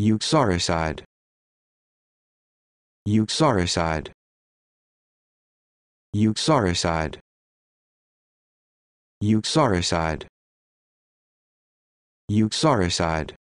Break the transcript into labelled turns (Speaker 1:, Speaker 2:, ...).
Speaker 1: Euxaricide. Euxaricide. Euxaricide. Euxaricide. Euxaricide.